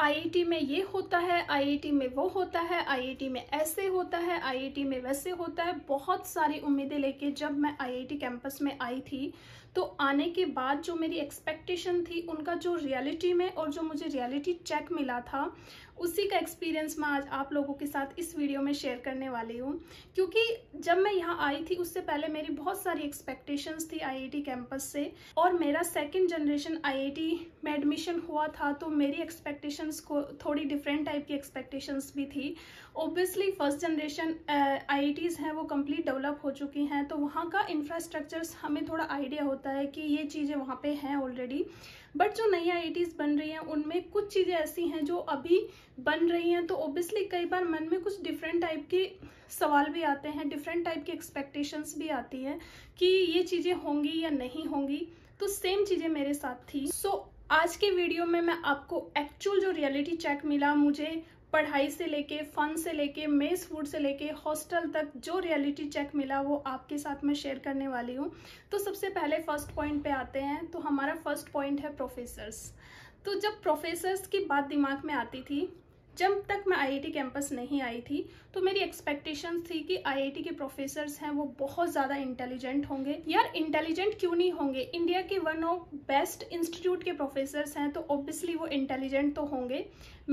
IIT में ये होता है आईआईटी में वो होता है आईआईटी में ऐसे होता है आईआईटी में वैसे होता है बहुत सारी उम्मीदें लेके जब मैं आईआईटी कैंपस में आई थी तो आने के बाद जो मेरी एक्सपेक्टेशन थी उनका जो रियलिटी में और जो मुझे रियलिटी चेक मिला था उसी का एक्सपीरियंस मैं आज आप लोगों के साथ इस वीडियो में शेयर करने वाली हूँ क्योंकि जब मैं यहाँ आई थी उससे पहले मेरी बहुत सारी एक्सपेक्टेशंस थी आईआईटी कैंपस से और मेरा सेकंड जनरेशन आईआईटी में एडमिशन हुआ था तो मेरी एक्सपेक्टेशंस को थोड़ी डिफरेंट टाइप की एक्सपेक्टेशंस भी थी ओब्वियसली फर्स्ट जनरेशन आई हैं वो कम्प्लीट डेवलप हो चुकी हैं तो वहाँ का इंफ्रास्ट्रक्चर हमें थोड़ा आइडिया होता है कि ये चीज़ें वहाँ पे हैं ऑलरेडी बट जो नई आईआईटीज़ बन रही हैं उनमें कुछ चीज़ें ऐसी हैं जो अभी बन रही हैं तो ओब्वियसली कई बार मन में कुछ डिफरेंट टाइप के सवाल भी आते हैं डिफरेंट टाइप की एक्सपेक्टेशंस भी आती है कि ये चीज़ें होंगी या नहीं होंगी तो सेम चीज़ें मेरे साथ थी सो so, आज के वीडियो में मैं आपको एक्चुअल जो रियलिटी चेक मिला मुझे पढ़ाई से लेके फन से लेके मेस फूड से लेके हॉस्टल तक जो रियलिटी चेक मिला वो आपके साथ मैं शेयर करने वाली हूँ तो सबसे पहले फर्स्ट पॉइंट पे आते हैं तो हमारा फर्स्ट पॉइंट है प्रोफेसर्स तो जब प्रोफेसर्स की बात दिमाग में आती थी जब तक मैं आईआईटी कैंपस नहीं आई थी तो मेरी एक्सपेक्टेशन थी कि आईआईटी के प्रोफेसर्स हैं वो बहुत ज़्यादा इंटेलिजेंट होंगे यार इंटेलिजेंट क्यों नहीं होंगे इंडिया के वन ऑफ बेस्ट इंस्टीट्यूट के प्रोफेसर्स हैं तो ऑब्वियसली वो इंटेलिजेंट तो होंगे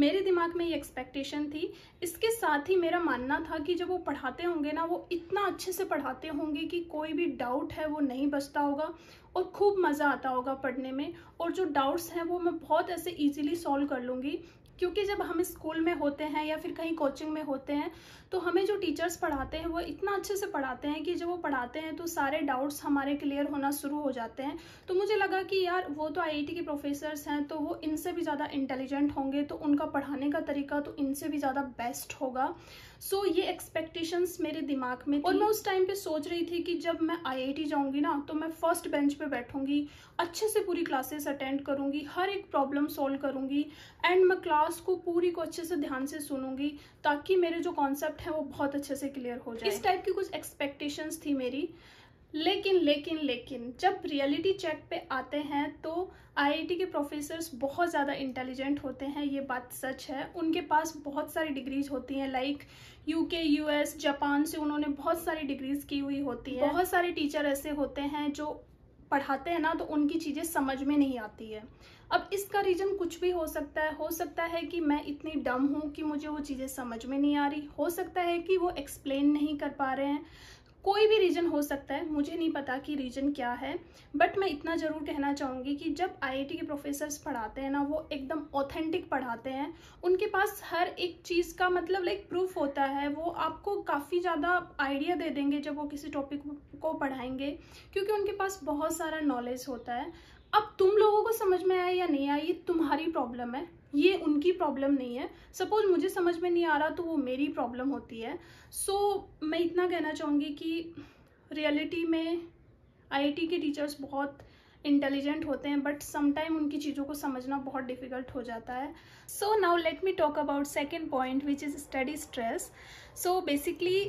मेरे दिमाग में ये एक्सपेक्टेशन थी इसके साथ ही मेरा मानना था कि जब वो पढ़ाते होंगे ना वो इतना अच्छे से पढ़ाते होंगे कि कोई भी डाउट है वो नहीं बचता होगा और खूब मज़ा आता होगा पढ़ने में और जो डाउट्स हैं वो मैं बहुत ऐसे इजीली सॉल्व कर लूँगी क्योंकि जब हम स्कूल में होते हैं या फिर कहीं कोचिंग में होते हैं तो हमें जो टीचर्स पढ़ाते हैं वो इतना अच्छे से पढ़ाते हैं कि जब वो पढ़ाते हैं तो सारे डाउट्स हमारे क्लियर होना शुरू हो जाते हैं तो मुझे लगा कि यार वो तो आई के प्रोफेसर्स हैं तो वो इनसे भी ज़्यादा इंटेलिजेंट होंगे तो उनका पढ़ाने का तरीका तो इनसे भी ज़्यादा बेस्ट होगा सो so, ये एक्सपेक्टेशंस मेरे दिमाग में और मैं उस टाइम पे सोच रही थी कि जब मैं आईआईटी जाऊंगी ना तो मैं फर्स्ट बेंच पे बैठूंगी अच्छे से पूरी क्लासेस अटेंड करूंगी हर एक प्रॉब्लम सॉल्व करूंगी एंड मैं क्लास को पूरी को अच्छे से ध्यान से सुनूंगी ताकि मेरे जो कॉन्सेप्ट डाउट है वो बहुत अच्छे से क्लियर हो जाए इस टाइप की कुछ एक्सपेक्टेशंस थी मेरी लेकिन लेकिन लेकिन जब रियलिटी चेक पे आते हैं तो आईआईटी के प्रोफेसर्स बहुत ज़्यादा इंटेलिजेंट होते हैं ये बात सच है उनके पास बहुत सारी डिग्रीज होती हैं लाइक यूके यूएस जापान से उन्होंने बहुत सारी डिग्रीज की हुई होती है बहुत सारे टीचर ऐसे होते हैं जो पढ़ाते हैं ना तो उनकी चीज़ें समझ में नहीं आती है अब इसका रीज़न कुछ भी हो सकता है हो सकता है कि मैं इतनी डम हूँ कि मुझे वो चीज़ें समझ में नहीं आ रही हो सकता है कि वो एक्सप्लेन नहीं कर पा रहे हैं कोई भी रीज़न हो सकता है मुझे नहीं पता कि रीज़न क्या है बट मैं इतना ज़रूर कहना चाहूँगी कि जब आईआईटी के प्रोफेसर्स पढ़ाते हैं ना वो एकदम ऑथेंटिक पढ़ाते हैं उनके पास हर एक चीज़ का मतलब लाइक प्रूफ होता है वो आपको काफ़ी ज़्यादा आइडिया दे देंगे जब वो किसी टॉपिक को पढ़ाएंगे क्योंकि उनके पास बहुत सारा नॉलेज होता है अब तुम लोगों को समझ में आया या नहीं आए ये तुम्हारी प्रॉब्लम है ये उनकी प्रॉब्लम नहीं है सपोज मुझे समझ में नहीं आ रहा तो वो मेरी प्रॉब्लम होती है सो so, मैं इतना कहना चाहूँगी कि रियलिटी में आईआईटी के टीचर्स बहुत इंटेलिजेंट होते हैं बट समटाइम उनकी चीज़ों को समझना बहुत डिफिकल्ट हो जाता है so now let me talk about second point which is study stress so basically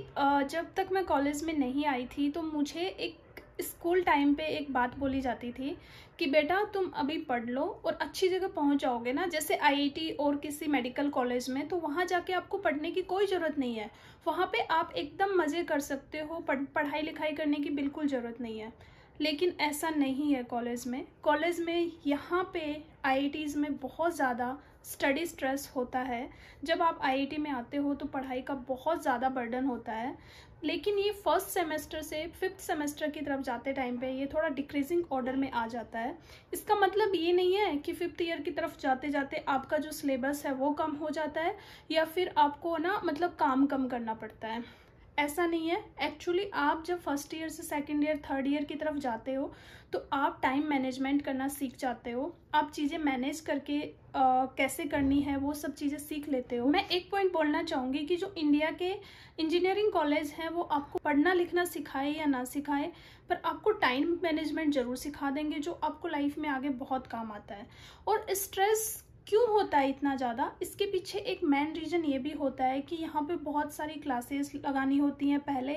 जब तक मैं कॉलेज में नहीं आई थी तो मुझे एक स्कूल टाइम पे एक बात बोली जाती थी कि बेटा तुम अभी पढ़ लो और अच्छी जगह पहुंच जाओगे ना जैसे आईआईटी और किसी मेडिकल कॉलेज में तो वहाँ जाके आपको पढ़ने की कोई ज़रूरत नहीं है वहाँ पे आप एकदम मज़े कर सकते हो पढ़ पढ़ाई लिखाई करने की बिल्कुल ज़रूरत नहीं है लेकिन ऐसा नहीं है कॉलेज में कॉलेज में यहाँ पे आई में बहुत ज़्यादा स्टडी स्ट्रेस होता है जब आप आई में आते हो तो पढ़ाई का बहुत ज़्यादा बर्डन होता है लेकिन ये फर्स्ट सेमेस्टर से फिफ्थ सेमेस्टर की तरफ जाते टाइम पे ये थोड़ा डिक्रीजिंग ऑर्डर में आ जाता है इसका मतलब ये नहीं है कि फिफ्थ ईयर की तरफ जाते जाते आपका जो सिलेबस है वो कम हो जाता है या फिर आपको ना मतलब काम कम करना पड़ता है ऐसा नहीं है एक्चुअली आप जब फर्स्ट ईयर से सेकेंड ईयर थर्ड ईयर की तरफ जाते हो तो आप टाइम मैनेजमेंट करना सीख जाते हो आप चीज़ें मैनेज करके आ, कैसे करनी है वो सब चीज़ें सीख लेते हो मैं एक पॉइंट बोलना चाहूँगी कि जो इंडिया के इंजीनियरिंग कॉलेज हैं वो आपको पढ़ना लिखना सिखाए या ना सिखाए पर आपको टाइम मैनेजमेंट ज़रूर सिखा देंगे जो आपको लाइफ में आगे बहुत काम आता है और स्ट्रेस क्यों होता है इतना ज़्यादा इसके पीछे एक मेन रीज़न ये भी होता है कि यहाँ पे बहुत सारी क्लासेस लगानी होती हैं पहले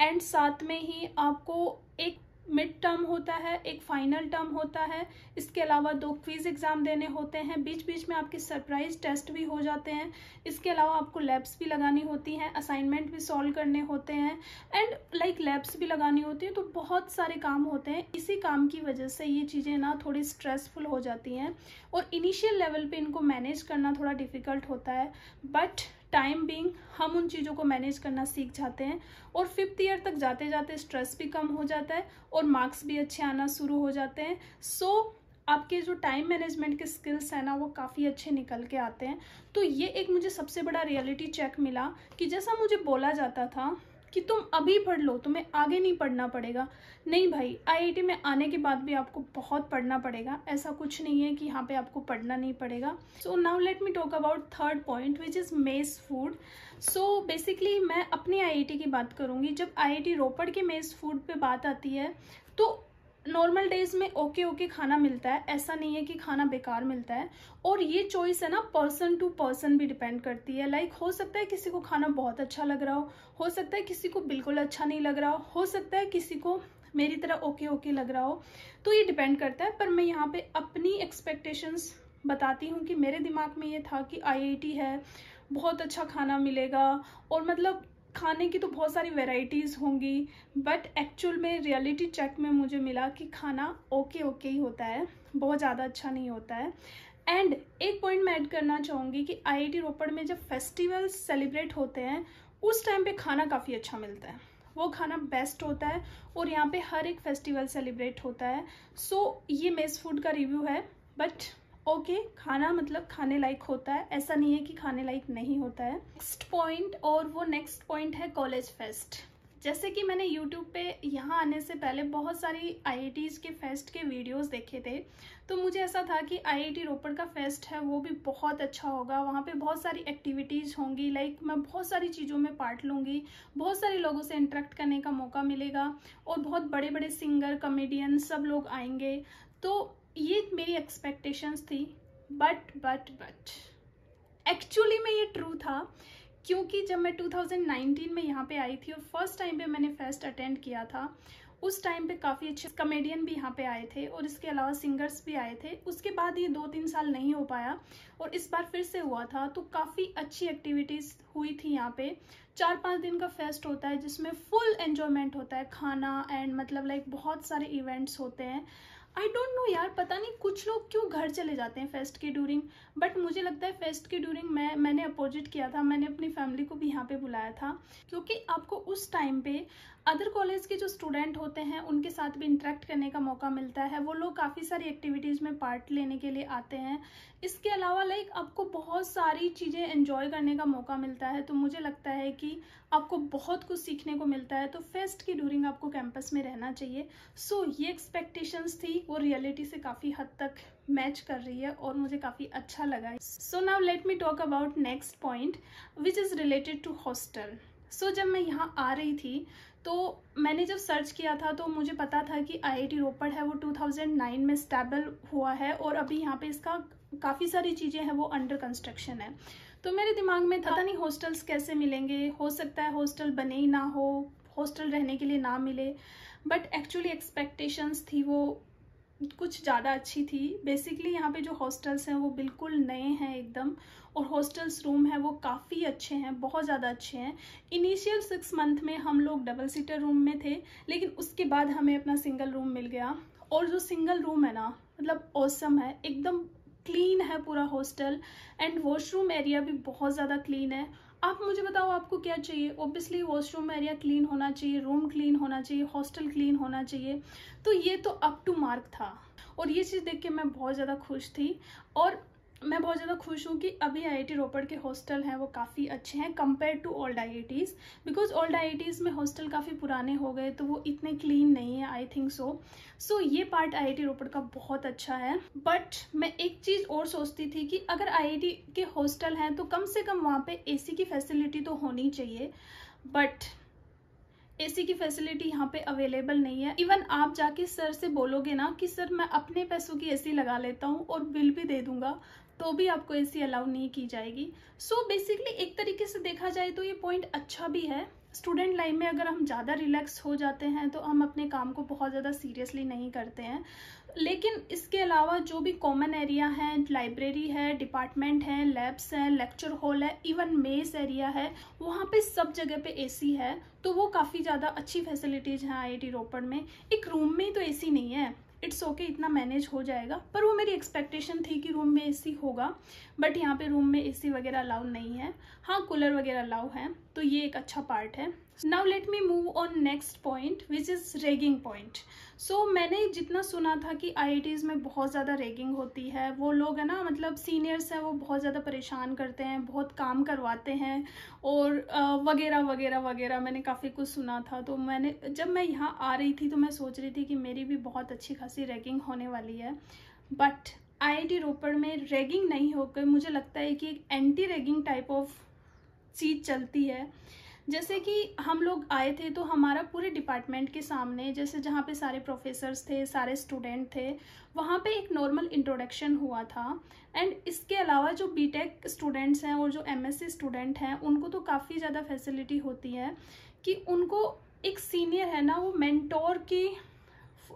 एंड साथ में ही आपको एक मिड टर्म होता है एक फाइनल टर्म होता है इसके अलावा दो क्विज एग्ज़ाम देने होते हैं बीच बीच में आपके सरप्राइज टेस्ट भी हो जाते हैं इसके अलावा आपको लैब्स भी लगानी होती हैं असाइनमेंट भी सॉल्व करने होते हैं एंड लाइक लैब्स भी लगानी होती है तो बहुत सारे काम होते हैं इसी काम की वजह से ये चीज़ें ना थोड़ी स्ट्रेसफुल हो जाती हैं और इनिशियल लेवल पर इनको मैनेज करना थोड़ा डिफ़िकल्ट होता है बट टाइम बिंग हम उन चीज़ों को मैनेज करना सीख जाते हैं और फिफ्थ ईयर तक जाते जाते स्ट्रेस भी कम हो जाता है और मार्क्स भी अच्छे आना शुरू हो जाते हैं सो so, आपके जो टाइम मैनेजमेंट के स्किल्स हैं ना वो काफ़ी अच्छे निकल के आते हैं तो ये एक मुझे सबसे बड़ा रियलिटी चेक मिला कि जैसा मुझे बोला जाता था कि तुम अभी पढ़ लो तुम्हें आगे नहीं पढ़ना पड़ेगा नहीं भाई आईआईटी में आने के बाद भी आपको बहुत पढ़ना पड़ेगा ऐसा कुछ नहीं है कि यहाँ पे आपको पढ़ना नहीं पड़ेगा so now let me talk about third point which is mess food so basically मैं अपनी आईआईटी की बात करूँगी जब आईआईटी रोपड़ के मेस फूड पे बात आती है तो नॉर्मल डेज में ओके ओके खाना मिलता है ऐसा नहीं है कि खाना बेकार मिलता है और ये चॉइस है ना पर्सन टू पर्सन भी डिपेंड करती है लाइक like, हो सकता है किसी को खाना बहुत अच्छा लग रहा हो हो सकता है किसी को बिल्कुल अच्छा नहीं लग रहा हो हो सकता है किसी को मेरी तरह ओके ओके लग रहा हो तो ये डिपेंड करता है पर मैं यहाँ पर अपनी एक्सपेक्टेशंस बताती हूँ कि मेरे दिमाग में ये था कि आई है बहुत अच्छा खाना मिलेगा और मतलब खाने की तो बहुत सारी वेराइटीज़ होंगी बट एक्चुअल में रियलिटी चेक में मुझे मिला कि खाना ओके ओके ही होता है बहुत ज़्यादा अच्छा नहीं होता है एंड एक पॉइंट मैं ऐड करना चाहूँगी कि आईआईटी रोपड़ में जब फेस्टिवल्स सेलिब्रेट होते हैं उस टाइम पे खाना काफ़ी अच्छा मिलता है वो खाना बेस्ट होता है और यहाँ पे हर एक फेस्टिवल सेलिब्रेट होता है सो so, ये मेस फूड का रिव्यू है बट ओके okay, खाना मतलब खाने लायक होता है ऐसा नहीं है कि खाने लायक नहीं होता है नेक्स्ट पॉइंट और वो नेक्स्ट पॉइंट है कॉलेज फेस्ट जैसे कि मैंने यूट्यूब पे यहाँ आने से पहले बहुत सारी आई के फेस्ट के वीडियोस देखे थे तो मुझे ऐसा था कि आई रोपड़ का फेस्ट है वो भी बहुत अच्छा होगा वहाँ पे बहुत सारी एक्टिविटीज़ होंगी लाइक मैं बहुत सारी चीज़ों में पार्ट लूँगी बहुत सारे लोगों से इंटरेक्ट करने का मौका मिलेगा और बहुत बड़े बड़े सिंगर कॉमेडियन सब लोग आएंगे तो ये मेरी एक्सपेक्टेशंस थी बट बट बट एक्चुअली में ये ट्रू था क्योंकि जब मैं 2019 में यहाँ पे आई थी और फर्स्ट टाइम पे मैंने फेस्ट अटेंड किया था उस टाइम पे काफ़ी अच्छे कमेडियन भी यहाँ पे आए थे और इसके अलावा सिंगर्स भी आए थे उसके बाद ये दो तीन साल नहीं हो पाया और इस बार फिर से हुआ था तो काफ़ी अच्छी एक्टिविटीज़ हुई थी यहाँ पे चार पाँच दिन का फेस्ट होता है जिसमें फुल एन्जॉयमेंट होता है खाना एंड मतलब लाइक बहुत सारे इवेंट्स होते हैं आई डोंट नो यार पता नहीं कुछ लोग क्यों घर चले जाते हैं फेस्ट के ड्यूरिंग बट मुझे लगता है फेस्ट के ड्यूरिंग मैं मैंने अपोजिट किया था मैंने अपनी फैमिली को भी यहाँ पे बुलाया था क्योंकि आपको उस टाइम पे अदर कॉलेज के जो स्टूडेंट होते हैं उनके साथ भी इंटरेक्ट करने का मौका मिलता है वो लोग काफ़ी सारी एक्टिविटीज़ में पार्ट लेने के लिए आते हैं इसके अलावा लाइक आपको बहुत सारी चीज़ें एंजॉय करने का मौका मिलता है तो मुझे लगता है कि आपको बहुत कुछ सीखने को मिलता है तो फेस्ट की ड्यूरिंग आपको कैंपस में रहना चाहिए सो so, ये एक्सपेक्टेशंस थी वो रियलिटी से काफ़ी हद तक मैच कर रही है और मुझे काफ़ी अच्छा लगा so now let me talk about next point which is related to hostel so जब मैं यहाँ आ रही थी तो मैंने जब सर्च किया था तो मुझे पता था कि आईआईटी रोपड़ है वो 2009 में स्टेबल हुआ है और अभी यहाँ पे इसका काफ़ी सारी चीज़ें हैं वो अंडर कंस्ट्रक्शन है तो मेरे दिमाग में था नहीं हॉस्टल्स कैसे मिलेंगे हो सकता है हॉस्टल बने ही ना हो हॉस्टल रहने के लिए ना मिले बट एक्चुअली एक्सपेक्टेशंस थी वो कुछ ज़्यादा अच्छी थी बेसिकली यहाँ पे जो हॉस्टल्स हैं वो बिल्कुल नए हैं एकदम और हॉस्टल्स रूम हैं वो काफ़ी अच्छे हैं बहुत ज़्यादा अच्छे हैं इनिशियल सिक्स मंथ में हम लोग डबल सीटर रूम में थे लेकिन उसके बाद हमें अपना सिंगल रूम मिल गया और जो सिंगल रूम है ना मतलब औसम है एकदम क्लीन है पूरा हॉस्टल एंड वॉशरूम एरिया भी बहुत ज़्यादा क्लीन है आप मुझे बताओ आपको क्या चाहिए ओब्वियसली वॉशरूम एरिया क्लीन होना चाहिए रूम क्लीन होना चाहिए हॉस्टल क्लीन होना चाहिए तो ये तो अप टू मार्क था और ये चीज़ देख के मैं बहुत ज़्यादा खुश थी और मैं बहुत ज़्यादा खुश हूँ कि अभी आई रोपड़ के हॉस्टल हैं वो काफ़ी अच्छे हैं compare to old I because old I में हॉस्टल काफ़ी पुराने हो गए तो वो इतने क्लीन नहीं है आई थिंक सो सो ये पार्ट आई रोपड़ का बहुत अच्छा है बट मैं एक चीज़ और सोचती थी कि अगर आई के हॉस्टल हैं तो कम से कम वहाँ पर ए की फैसिलिटी तो होनी चाहिए बट एसी की फैसिलिटी यहाँ पे अवेलेबल नहीं है इवन आप जाके सर से बोलोगे ना कि सर मैं अपने पैसों की एसी लगा लेता हूँ और बिल भी दे दूंगा तो भी आपको सी अलाउ नहीं की जाएगी सो so बेसिकली एक तरीके से देखा जाए तो ये पॉइंट अच्छा भी है स्टूडेंट लाइफ में अगर हम ज़्यादा रिलैक्स हो जाते हैं तो हम अपने काम को बहुत ज़्यादा सीरियसली नहीं करते हैं लेकिन इसके अलावा जो भी कॉमन एरिया हैं लाइब्रेरी है डिपार्टमेंट है लैब्स हैं लेक्चर हॉल है इवन मेस एरिया है वहाँ पे सब जगह पे एसी है तो वो काफ़ी ज़्यादा अच्छी फैसिलिटीज़ हैं आई रोपड़ में एक रूम में ही तो ए नहीं है इट्स ओके okay, इतना मैनेज हो जाएगा पर वो मेरी एक्सपेक्टेशन थी कि रूम में एसी होगा बट यहाँ पे रूम में एसी वगैरह अलाउ नहीं है हाँ कूलर वगैरह अलाउ है तो ये एक अच्छा पार्ट है now let me move on next point which is ragging point so मैंने जितना सुना था कि आई में बहुत ज़्यादा रेगिंग होती है वो लोग है ना मतलब सीनियर्स हैं वो बहुत ज़्यादा परेशान करते हैं बहुत काम करवाते हैं और वगैरह वगैरह वगैरह मैंने काफ़ी कुछ सुना था तो मैंने जब मैं यहाँ आ रही थी तो मैं सोच रही थी कि मेरी भी बहुत अच्छी खासी रैगिंग होने वाली है बट आई रोपड़ में रैगिंग नहीं होकर मुझे लगता है कि एक एंटी रेगिंग टाइप ऑफ चीज़ चलती है जैसे कि हम लोग आए थे तो हमारा पूरे डिपार्टमेंट के सामने जैसे जहाँ पे सारे प्रोफेसर्स थे सारे स्टूडेंट थे वहाँ पे एक नॉर्मल इंट्रोडक्शन हुआ था एंड इसके अलावा जो बीटेक स्टूडेंट्स हैं और जो एमएससी स्टूडेंट हैं उनको तो काफ़ी ज़्यादा फैसिलिटी होती है कि उनको एक सीनियर है ना वो मैंटोर की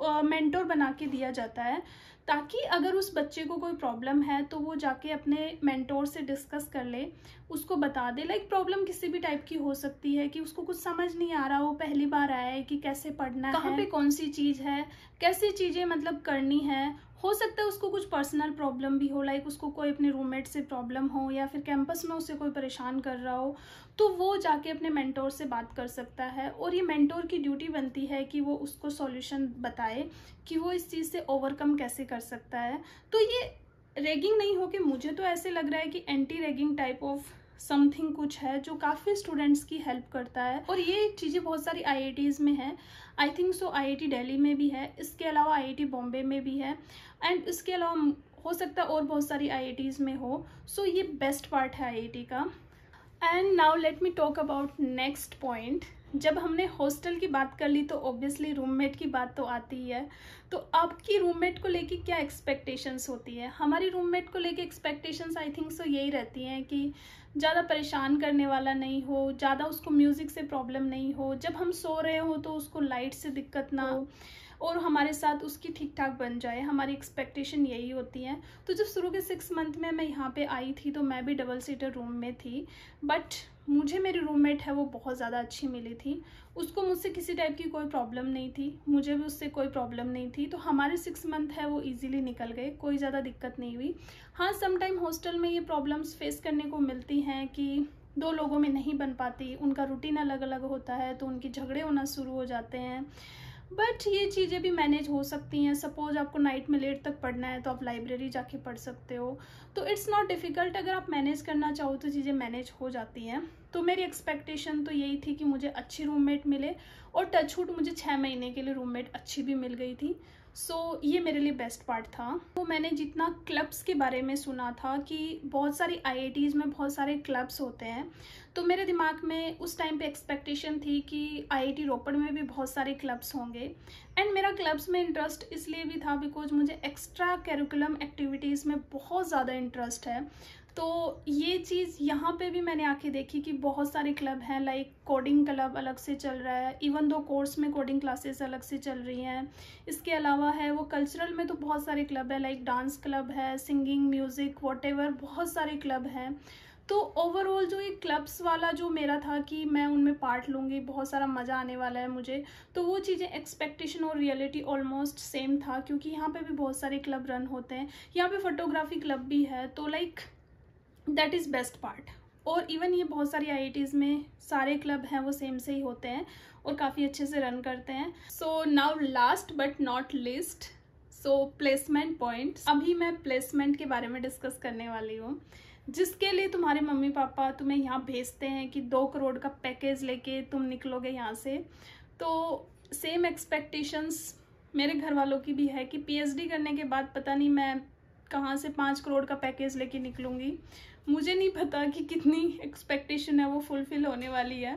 मेंटोर बना के दिया जाता है ताकि अगर उस बच्चे को कोई प्रॉब्लम है तो वो जाके अपने मेंटोर से डिस्कस कर ले उसको बता दे लाइक प्रॉब्लम किसी भी टाइप की हो सकती है कि उसको कुछ समझ नहीं आ रहा हो पहली बार आया है कि कैसे पढ़ना है कहाँ पे कौन सी चीज़ है कैसी चीज़ें मतलब करनी है हो सकता है उसको कुछ पर्सनल प्रॉब्लम भी हो लाइक उसको कोई अपने रूममेट से प्रॉब्लम हो या फिर कैंपस में उसे कोई परेशान कर रहा हो तो वो जाके अपने मेंटोर से बात कर सकता है और ये मेंटोर की ड्यूटी बनती है कि वो उसको सॉल्यूशन बताए कि वो इस चीज़ से ओवरकम कैसे कर सकता है तो ये रैगिंग नहीं हो कि मुझे तो ऐसे लग रहा है कि anti ragging type of something कुछ है जो काफ़ी स्टूडेंट्स की हेल्प करता है और ये चीज़ें बहुत सारी आई में है आई थिंक सो आई दिल्ली में भी है इसके अलावा आई बॉम्बे में भी है एंड इसके अलावा हो सकता है और बहुत सारी आई में हो सो so, ये बेस्ट पार्ट है आई का and now let me talk about next point जब हमने हॉस्टल की बात कर ली तो ऑब्वियसली रूममेट की बात तो आती ही है तो आपकी रूममेट को लेके क्या एक्सपेक्टेशंस होती है हमारी रूममेट को लेके एक्सपेक्टेशंस आई थिंक सो यही रहती हैं कि ज़्यादा परेशान करने वाला नहीं हो ज़्यादा उसको म्यूज़िक से प्रॉब्लम नहीं हो जब हम सो रहे हो तो उसको लाइट से दिक्कत ना हो और हमारे साथ उसकी ठीक ठाक बन जाए हमारी एक्सपेक्टेशन यही होती है तो जब शुरू के सिक्स मंथ में मैं यहाँ पे आई थी तो मैं भी डबल सीटर रूम में थी बट मुझे मेरी रूममेट है वो बहुत ज़्यादा अच्छी मिली थी उसको मुझसे किसी टाइप की कोई प्रॉब्लम नहीं थी मुझे भी उससे कोई प्रॉब्लम नहीं थी तो हमारे सिक्स मंथ है वो इजीली निकल गए कोई ज़्यादा दिक्कत नहीं हुई हाँ समटाइम हॉस्टल में ये प्रॉब्लम्स फेस करने को मिलती हैं कि दो लोगों में नहीं बन पाती उनका रूटीन अलग अलग होता है तो उनकी झगड़े होना शुरू हो जाते हैं बट ये चीज़ें भी मैनेज हो सकती हैं सपोज आपको नाइट में लेट तक पढ़ना है तो आप लाइब्रेरी जाके पढ़ सकते हो तो इट्स नॉट डिफ़िकल्ट अगर आप मैनेज करना चाहो तो चीज़ें मैनेज हो जाती हैं तो मेरी एक्सपेक्टेशन तो यही थी कि मुझे अच्छी रूममेट मिले और टचवुड मुझे छः महीने के लिए रूममेट अच्छी भी मिल गई थी सो so, ये मेरे लिए बेस्ट पार्ट था तो मैंने जितना क्लब्स के बारे में सुना था कि बहुत सारी आई में बहुत सारे क्लब्स होते हैं तो मेरे दिमाग में उस टाइम पे एक्सपेक्टेशन थी कि आई रोपड़ में भी बहुत सारे क्लब्स होंगे एंड मेरा क्लब्स में इंटरेस्ट इसलिए भी था बिकॉज मुझे एक्स्ट्रा करिकुलम एक्टिविटीज़ में बहुत ज़्यादा इंटरेस्ट है तो ये चीज़ यहाँ पे भी मैंने आके देखी कि बहुत सारे क्लब हैं लाइक कोडिंग क्लब अलग से चल रहा है इवन दो कोर्स में कोडिंग क्लासेस अलग से चल रही हैं इसके अलावा है वो कल्चरल में तो बहुत सारे क्लब है लाइक डांस क्लब है सिंगिंग म्यूज़िक वॉट बहुत सारे क्लब हैं तो ओवरऑल जो ये क्लब्स वाला जो मेरा था कि मैं उनमें पार्ट लूँगी बहुत सारा मज़ा आने वाला है मुझे तो वो चीज़ें एक्सपेक्टेशन और रियलिटी ऑलमोस्ट सेम था क्योंकि यहाँ पे भी बहुत सारे क्लब रन होते हैं यहाँ पे फोटोग्राफी क्लब भी है तो like that is best part और इवन ये बहुत सारी आई में सारे क्लब हैं वो सेम से ही होते हैं और काफ़ी अच्छे से रन करते हैं so now last but not least so placement point अभी मैं प्लेसमेंट के बारे में डिस्कस करने वाली हूँ जिसके लिए तुम्हारे मम्मी पापा तुम्हें यहाँ भेजते हैं कि दो करोड़ का पैकेज लेके तुम निकलोगे यहाँ से तो सेम एक्सपेक्टेशंस मेरे घर वालों की भी है कि पीएचडी करने के बाद पता नहीं मैं कहाँ से पाँच करोड़ का पैकेज लेके निकलूँगी मुझे नहीं पता कि कितनी एक्सपेक्टेशन है वो फुलफ़िल होने वाली है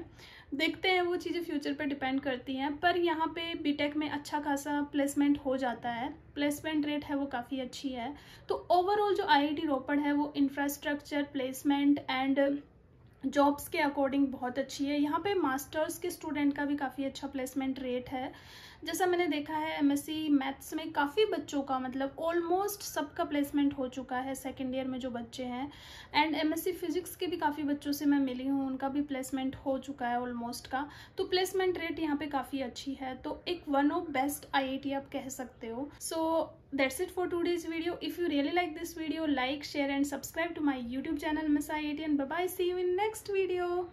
देखते हैं वो चीज़ें फ्यूचर पे डिपेंड करती हैं पर यहाँ पे बीटेक में अच्छा खासा प्लेसमेंट हो जाता है प्लेसमेंट रेट है वो काफ़ी अच्छी है तो ओवरऑल जो आईआईटी रोपड़ है वो इंफ्रास्ट्रक्चर प्लेसमेंट एंड जॉब्स के अकॉर्डिंग बहुत अच्छी है यहाँ पे मास्टर्स के स्टूडेंट का भी काफ़ी अच्छा प्लेसमेंट रेट है जैसा मैंने देखा है एम मैथ्स में काफ़ी बच्चों का मतलब ऑलमोस्ट सबका प्लेसमेंट हो चुका है सेकेंड ईयर में जो बच्चे हैं एंड एम फिजिक्स के भी काफ़ी बच्चों से मैं मिली हूँ उनका भी प्लेसमेंट हो चुका है ऑलमोस्ट का तो प्लेसमेंट रेट यहाँ पे काफ़ी अच्छी है तो एक वन ऑफ बेस्ट आई आप कह सकते हो so that's it for today's video if you really like this video like share and subscribe to my YouTube channel miss I T and bye see you in next video